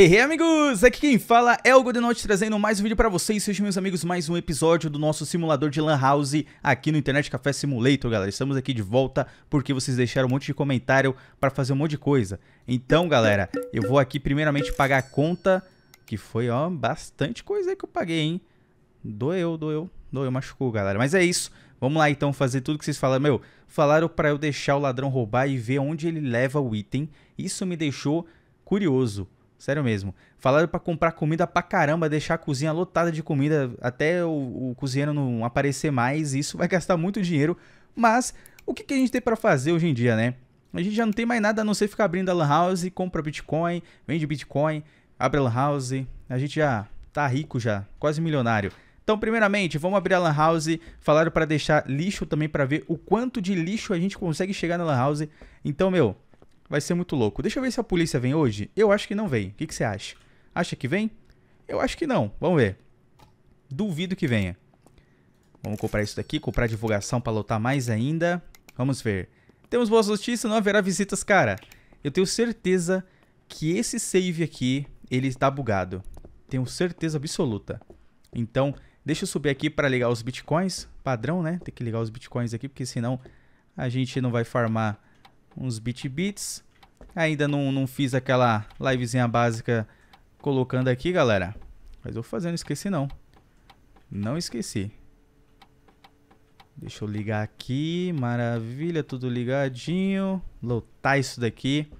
Hey, hey, amigos! Aqui quem fala é o Godenote trazendo mais um vídeo para vocês, sejam meus amigos, mais um episódio do nosso simulador de Lan House aqui no Internet Café Simulator, galera. Estamos aqui de volta porque vocês deixaram um monte de comentário para fazer um monte de coisa. Então, galera, eu vou aqui primeiramente pagar a conta, que foi, ó, bastante coisa aí que eu paguei, hein? Doeu, doeu, doeu, machucou, galera. Mas é isso. Vamos lá então fazer tudo que vocês falaram. Meu, falaram para eu deixar o ladrão roubar e ver onde ele leva o item. Isso me deixou curioso. Sério mesmo. Falaram para comprar comida pra caramba, deixar a cozinha lotada de comida até o, o cozinheiro não aparecer mais. Isso vai gastar muito dinheiro. Mas o que, que a gente tem para fazer hoje em dia, né? A gente já não tem mais nada a não ser ficar abrindo a Lan House, compra Bitcoin, vende Bitcoin, abre a Lan House. A gente já tá rico já, quase milionário. Então, primeiramente, vamos abrir a Lan House. Falaram para deixar lixo também para ver o quanto de lixo a gente consegue chegar na Lan House. Então, meu, Vai ser muito louco. Deixa eu ver se a polícia vem hoje. Eu acho que não vem. O que, que você acha? Acha que vem? Eu acho que não. Vamos ver. Duvido que venha. Vamos comprar isso daqui, comprar divulgação para lotar mais ainda. Vamos ver. Temos boas notícias, não haverá visitas, cara. Eu tenho certeza que esse save aqui, ele está bugado. Tenho certeza absoluta. Então, deixa eu subir aqui para ligar os bitcoins. Padrão, né? Tem que ligar os bitcoins aqui, porque senão a gente não vai farmar uns bit beats. Ainda não, não fiz aquela livezinha básica colocando aqui, galera. Mas eu vou fazer, não esqueci não. Não esqueci. Deixa eu ligar aqui. Maravilha, tudo ligadinho. Lotar isso daqui.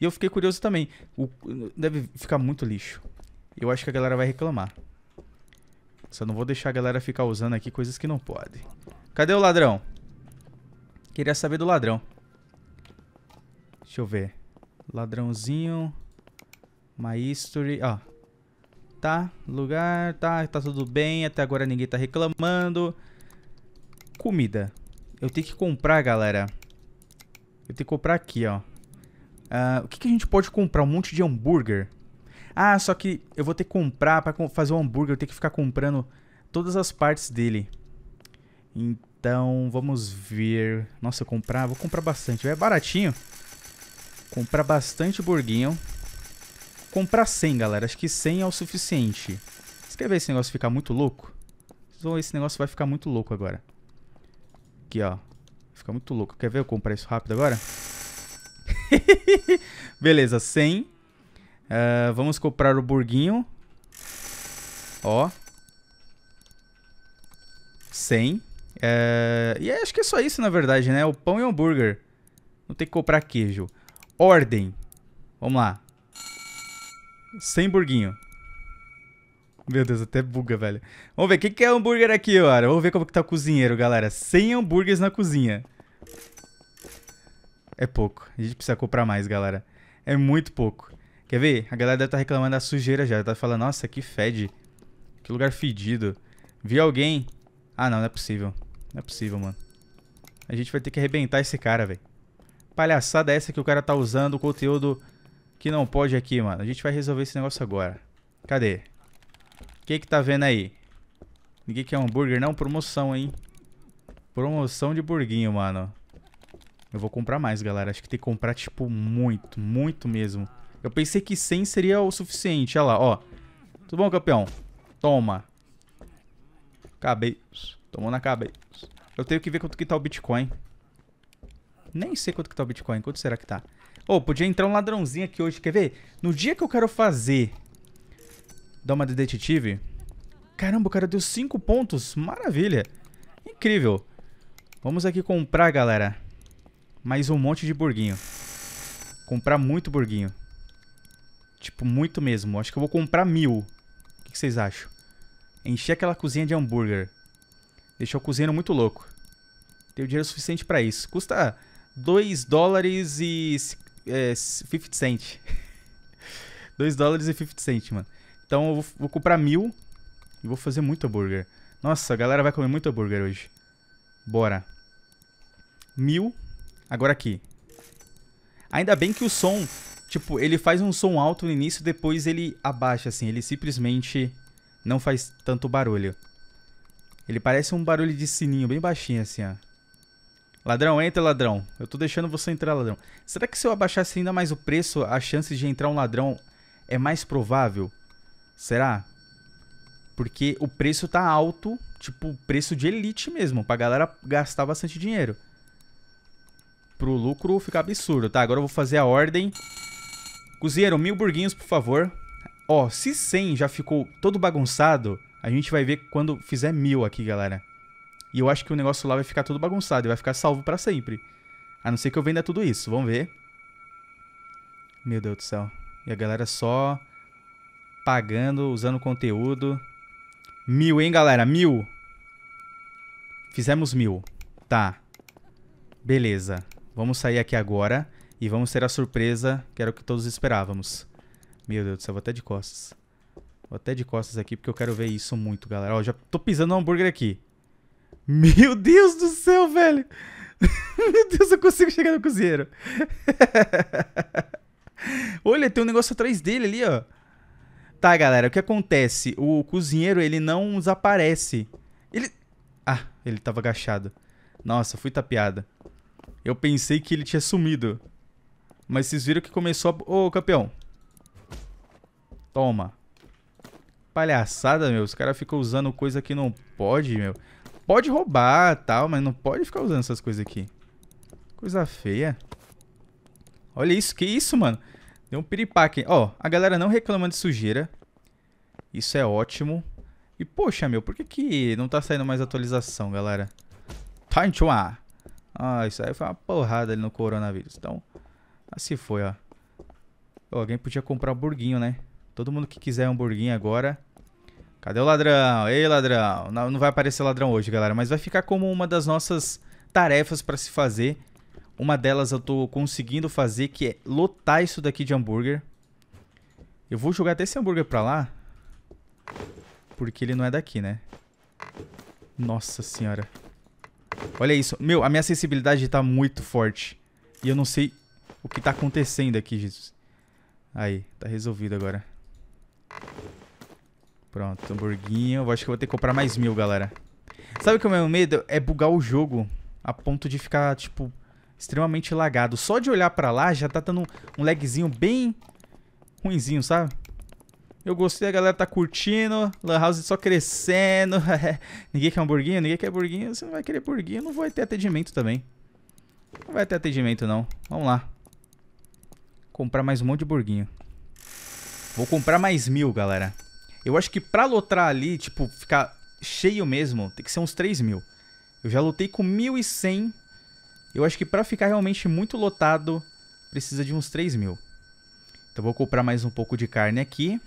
E eu fiquei curioso também. O, deve ficar muito lixo. Eu acho que a galera vai reclamar. Só não vou deixar a galera ficar usando aqui coisas que não pode. Cadê o ladrão? Queria saber do ladrão. Deixa eu ver. Ladrãozinho. My history. Ó. Tá, lugar, tá, tá tudo bem. Até agora ninguém tá reclamando. Comida. Eu tenho que comprar, galera. Eu tenho que comprar aqui, ó. Uh, o que, que a gente pode comprar? Um monte de hambúrguer. Ah, só que eu vou ter que comprar para fazer o um hambúrguer. Eu tenho que ficar comprando todas as partes dele. Então, vamos ver. Nossa, comprar. Vou comprar bastante. É baratinho. Comprar bastante burguinho. Comprar 100, galera. Acho que 100 é o suficiente. Você quer ver esse negócio ficar muito louco? Então, esse negócio vai ficar muito louco agora. Aqui, ó. Fica muito louco. Quer ver eu comprar isso rápido agora? Beleza, 100. Uh, ah, vamos comprar o burguinho. Ó. 100. Uh, ah, e acho que é só isso, na verdade, né? O pão e o hambúrguer. Não tem que comprar queijo. Ordem. Vamos lá. Sem burguinho. Meu Deus, até buga, velho. Vamos ver, o que, que é hambúrguer aqui, ora? Vamos ver como que tá o cozinheiro, galera. Sem hambúrgueres na cozinha. É pouco. A gente precisa comprar mais, galera. É muito pouco. Quer ver? A galera deve estar tá reclamando da sujeira já. Tá falando, nossa, que fede. Que lugar fedido. Vi alguém... Ah, não, não é possível. Não é possível, mano. A gente vai ter que arrebentar esse cara, velho palhaçada é essa que o cara tá usando conteúdo que não pode aqui, mano? A gente vai resolver esse negócio agora. Cadê? O que que tá vendo aí? Ninguém quer hambúrguer, não? Promoção, hein? Promoção de burguinho, mano. Eu vou comprar mais, galera. Acho que tem que comprar, tipo, muito, muito mesmo. Eu pensei que 100 seria o suficiente. Olha lá, ó. Tudo bom, campeão? Toma. Acabei. Tomou na cabeça. Eu tenho que ver quanto que tá o Bitcoin. Nem sei quanto que tá o Bitcoin. Quanto será que tá? Ô, oh, podia entrar um ladrãozinho aqui hoje. Quer ver? No dia que eu quero fazer... Dar uma de detetive... Caramba, o cara deu 5 pontos. Maravilha. Incrível. Vamos aqui comprar, galera. Mais um monte de burguinho. Comprar muito burguinho. Tipo, muito mesmo. Acho que eu vou comprar mil. O que, que vocês acham? Encher aquela cozinha de hambúrguer. Deixar o cozinheiro muito louco. Tenho dinheiro suficiente pra isso. Custa 2 dólares e é, 50 cent. 2 dólares e 50 cent, mano. Então eu vou, vou comprar mil e vou fazer muito hambúrguer. Nossa, a galera vai comer muito hambúrguer hoje. Bora. Mil. Agora aqui. Ainda bem que o som, tipo, ele faz um som alto no início, depois ele abaixa, assim. Ele simplesmente não faz tanto barulho. Ele parece um barulho de sininho bem baixinho, assim, ó. Ladrão, entra, ladrão. Eu tô deixando você entrar, ladrão. Será que se eu abaixasse ainda mais o preço, a chance de entrar um ladrão é mais provável? Será? Porque o preço tá alto, tipo, preço de elite mesmo, pra galera gastar bastante dinheiro. Pro lucro ficar absurdo. Tá, agora eu vou fazer a ordem. Cozinheiro, mil burguinhos, por favor. Ó, se 100 já ficou todo bagunçado, a gente vai ver quando fizer mil aqui, galera. E eu acho que o negócio lá vai ficar todo bagunçado e vai ficar salvo para sempre. A não ser que eu venda tudo isso. Vamos ver. Meu Deus do céu. E a galera só pagando, usando conteúdo. Mil, hein, galera? Mil. Fizemos mil. Tá. Beleza. Vamos sair aqui agora. E vamos ter a surpresa que era o que todos esperávamos. Meu Deus do céu, vou até de costas. Vou até de costas aqui porque eu quero ver isso muito, galera. Ó, já tô pisando no hambúrguer aqui. Meu Deus do céu, velho! Meu Deus, eu consigo chegar no cozinheiro. Olha, tem um negócio atrás dele ali, ó. Tá, galera, o que acontece? O cozinheiro, ele não desaparece. Ele... Ah, ele tava agachado. Nossa, fui tapeada. Eu pensei que ele tinha sumido. Mas vocês viram que começou a... Ô, campeão. Toma. Palhaçada, meu. Os caras ficam usando coisa que não pode, meu. Pode roubar tal, mas não pode ficar usando essas coisas aqui. Coisa feia. Olha isso, que isso, mano. Deu um piripaque. Ó, a galera não reclama de sujeira. Isso é ótimo. E, poxa, meu, por que que não tá saindo mais atualização, galera? Tanchua! Tá ah, isso aí foi uma porrada ali no coronavírus. Então, assim foi, ó. alguém podia comprar um burguinho, né? Todo mundo que quiser um burguinho agora Cadê o ladrão? Ei, ladrão. Não, não vai aparecer ladrão hoje, galera, mas vai ficar como uma das nossas tarefas para se fazer. Uma delas eu tô conseguindo fazer, que é lotar isso daqui de hambúrguer. Eu vou jogar até esse hambúrguer pra lá. Porque ele não é daqui, né? Nossa senhora. Olha isso. Meu, a minha sensibilidade tá muito forte. E eu não sei o que tá acontecendo aqui, Jesus. Aí, tá resolvido agora. Pronto, hamburguinho. Eu acho que eu vou ter que comprar mais mil, galera. Sabe o que é o meu medo? É bugar o jogo a ponto de ficar, tipo, extremamente lagado. Só de olhar pra lá já tá dando um lagzinho bem ruinzinho, sabe? Eu gostei, a galera tá curtindo, Lan House só crescendo. ninguém quer hamburguinho, ninguém quer hamburguinho. Você não vai querer hamburguinho, não vai ter atendimento também. Não vai ter atendimento, não. Vamos lá. Comprar mais um monte de burguinho. Vou comprar mais mil, galera. Eu acho que pra lotrar ali, tipo, ficar cheio mesmo, tem que ser uns 3 mil. Eu já lotei com 1.100. Eu acho que pra ficar realmente muito lotado, precisa de uns 3 mil. Então vou comprar mais um pouco de carne aqui.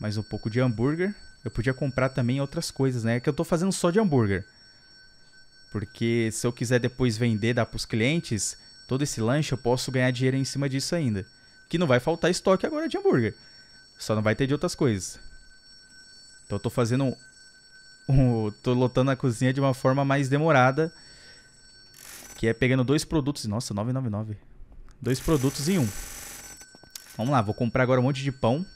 Mais um pouco de hambúrguer. Eu podia comprar também outras coisas, né? É que eu tô fazendo só de hambúrguer. Porque se eu quiser depois vender, dar pros clientes, todo esse lanche eu posso ganhar dinheiro em cima disso ainda. Que não vai faltar estoque agora de hambúrguer. Só não vai ter de outras coisas. Então eu tô fazendo um, um, tô lotando a cozinha de uma forma mais demorada. Que é pegando dois produtos. Nossa, 999. Dois produtos em um. Vamos lá, vou comprar agora um monte de pão.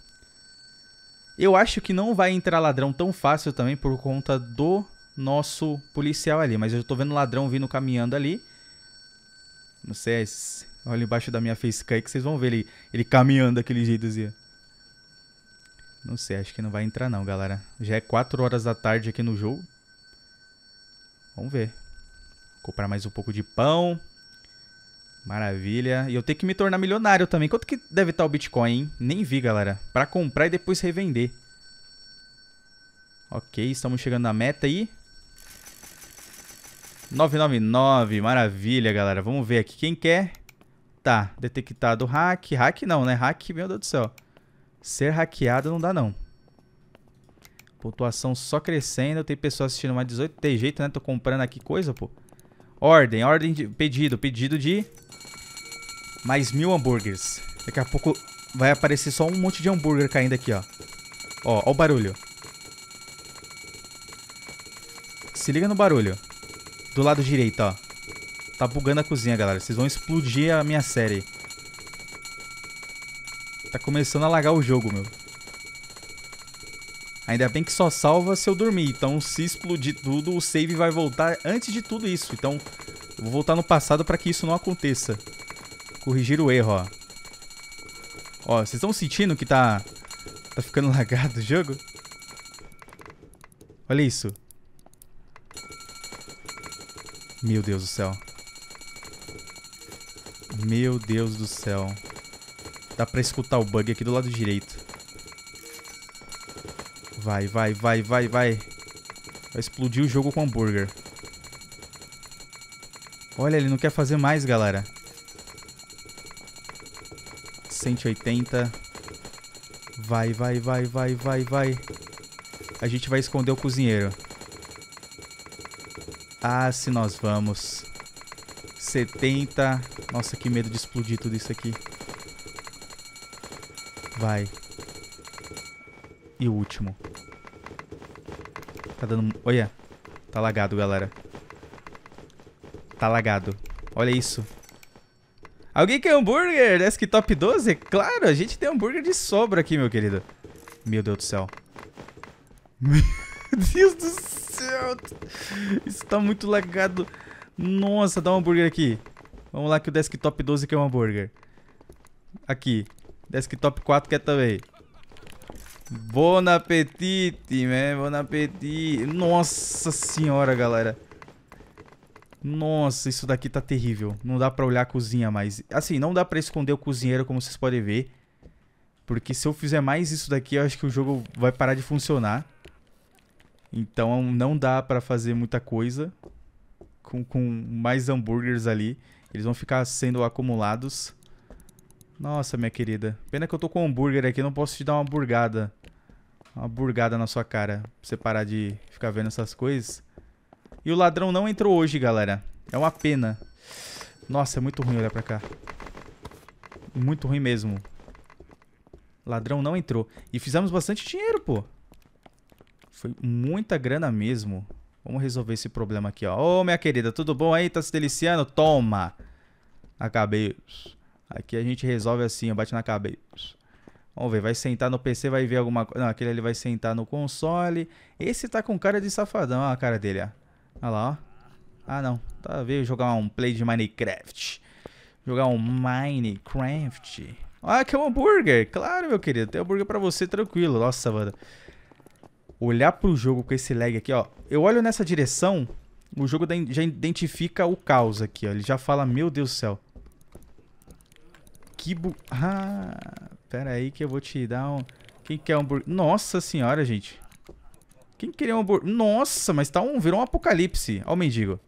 Eu acho que não vai entrar ladrão tão fácil também por conta do nosso policial ali. Mas eu tô vendo ladrão vindo caminhando ali. Não sei, é olha embaixo da minha facecam que vocês vão ver ele, ele caminhando daquele jeito assim. Não sei, acho que não vai entrar não, galera. Já é 4 horas da tarde aqui no jogo. Vamos ver. Vou comprar mais um pouco de pão. Maravilha. E eu tenho que me tornar milionário também. Quanto que deve estar tá o Bitcoin, hein? Nem vi, galera. Pra comprar e depois revender. Ok, estamos chegando na meta aí. 999, maravilha, galera. Vamos ver aqui quem quer. Tá, detectado hack. Hack não, né? Hack, meu Deus do céu. Ser hackeado não dá, não. Pontuação só crescendo. Tem pessoa assistindo mais 18. Tem jeito, né? Tô comprando aqui coisa, pô. Ordem, ordem de pedido. Pedido de mais mil hambúrgueres. Daqui a pouco vai aparecer só um monte de hambúrguer caindo aqui, ó. Ó, ó o barulho. Se liga no barulho. Do lado direito, ó. Tá bugando a cozinha, galera. Vocês vão explodir a minha série. Tá começando a lagar o jogo, meu. Ainda bem que só salva se eu dormir. Então, se explodir tudo, o save vai voltar antes de tudo isso. Então, eu vou voltar no passado para que isso não aconteça. Corrigir o erro, ó. Ó, vocês estão sentindo que tá... Tá ficando lagado o jogo? Olha isso. Meu Deus do céu. Meu Deus do céu. Dá pra escutar o bug aqui do lado direito. Vai, vai, vai, vai, vai. Vai explodir o jogo com hambúrguer. Olha, ele não quer fazer mais, galera. 180. Vai, vai, vai, vai, vai, vai. A gente vai esconder o cozinheiro. Ah, se nós vamos. 70. Nossa, que medo de explodir tudo isso aqui. Vai. E o último. Tá dando... Olha. Tá lagado, galera. Tá lagado. Olha isso. Alguém quer hambúrguer? Desktop 12? Claro, a gente tem hambúrguer de sobra aqui, meu querido. Meu Deus do céu. Meu Deus do céu. Isso tá muito lagado. Nossa, dá um hambúrguer aqui. Vamos lá que o desktop 12 quer um hambúrguer. Aqui. Desktop 4 quer também. Bom apetite, man. Bom apetite. Nossa senhora, galera. Nossa, isso daqui tá terrível. Não dá pra olhar a cozinha mais. Assim, não dá pra esconder o cozinheiro, como vocês podem ver. Porque se eu fizer mais isso daqui, eu acho que o jogo vai parar de funcionar. Então não dá pra fazer muita coisa. Com, com mais hambúrgueres ali. Eles vão ficar sendo acumulados. Nossa, minha querida. Pena que eu tô com um hambúrguer aqui, não posso te dar uma burgada. Uma burgada na sua cara. Pra você parar de ficar vendo essas coisas. E o ladrão não entrou hoje, galera. É uma pena. Nossa, é muito ruim olhar pra cá. Muito ruim mesmo. Ladrão não entrou. E fizemos bastante dinheiro, pô. Foi muita grana mesmo. Vamos resolver esse problema aqui, ó. Ô, oh, minha querida, tudo bom aí? Tá se deliciando? Toma! Acabei... Aqui a gente resolve assim, bate na cabeça. Vamos ver, vai sentar no PC, vai ver alguma coisa. Não, aquele ali vai sentar no console. Esse tá com cara de safadão, olha a cara dele, ó. Olha lá, ó. Ah, não. Tá, veio jogar um play de Minecraft. Jogar um Minecraft. Ah, que é um hambúrguer. Claro, meu querido. Tem hambúrguer pra você, tranquilo. Nossa, mano. Olhar pro jogo com esse lag aqui, ó. Eu olho nessa direção, o jogo já identifica o caos aqui, ó. Ele já fala, meu Deus do céu. Que bu... Ah, pera aí que eu vou te dar um... Quem quer um hambúrguer? Nossa senhora, gente. Quem queria um hambúrguer? Nossa, mas tá um... Virou um apocalipse. Ó o mendigo.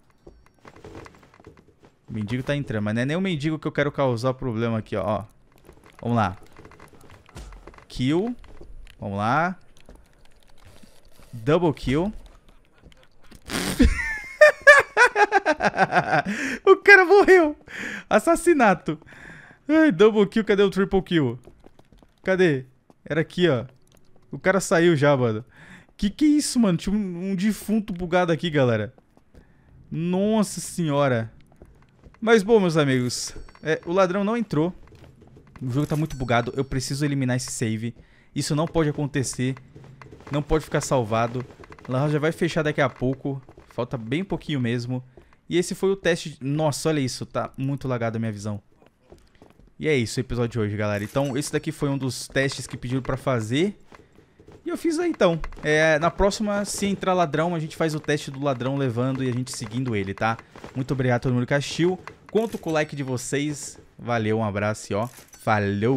O mendigo tá entrando, mas não é nem o mendigo que eu quero causar problema aqui, ó. ó. Vamos lá. Kill. Vamos lá. Double kill. o cara morreu. Assassinato. Ai, double kill, cadê o triple kill? Cadê? Era aqui, ó. O cara saiu já, mano. Que que é isso, mano? Tinha um, um defunto bugado aqui, galera. Nossa senhora. Mas bom, meus amigos. É, o ladrão não entrou. O jogo tá muito bugado. Eu preciso eliminar esse save. Isso não pode acontecer. Não pode ficar salvado. Lan já vai fechar daqui a pouco. Falta bem pouquinho mesmo. E esse foi o teste... Nossa, olha isso. Tá muito lagado a minha visão. E é isso o episódio de hoje, galera. Então, esse daqui foi um dos testes que pediram pra fazer. E eu fiz aí, então. É, na próxima, se entrar ladrão, a gente faz o teste do ladrão levando e a gente seguindo ele, tá? Muito obrigado a todo mundo que assistiu. Conto com o like de vocês. Valeu, um abraço e ó, falou!